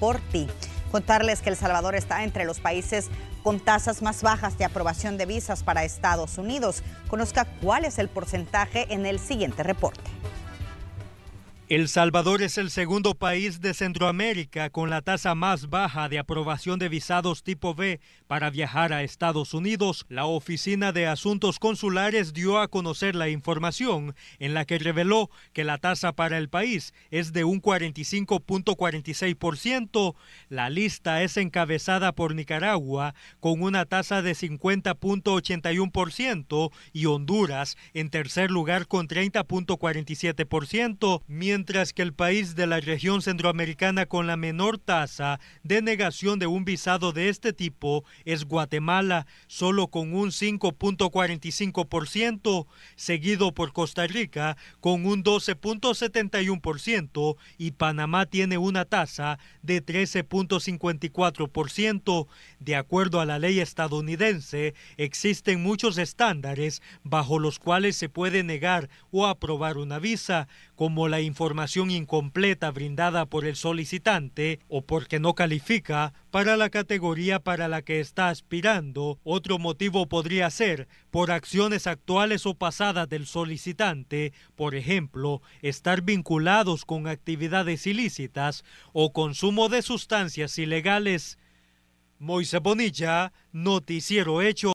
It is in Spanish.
por ti. Contarles que El Salvador está entre los países con tasas más bajas de aprobación de visas para Estados Unidos. Conozca cuál es el porcentaje en el siguiente reporte. El Salvador es el segundo país de Centroamérica con la tasa más baja de aprobación de visados tipo B para viajar a Estados Unidos. La Oficina de Asuntos Consulares dio a conocer la información en la que reveló que la tasa para el país es de un 45.46%. La lista es encabezada por Nicaragua con una tasa de 50.81% y Honduras en tercer lugar con 30.47%, mientras que el país de la región centroamericana con la menor tasa de negación de un visado de este tipo es Guatemala, solo con un 5.45%, seguido por Costa Rica con un 12.71% y Panamá tiene una tasa de 13.54%. De acuerdo a la ley estadounidense, existen muchos estándares bajo los cuales se puede negar o aprobar una visa como la información incompleta brindada por el solicitante o porque no califica para la categoría para la que está aspirando. Otro motivo podría ser por acciones actuales o pasadas del solicitante, por ejemplo, estar vinculados con actividades ilícitas o consumo de sustancias ilegales. Moise Bonilla, Noticiero Hecho.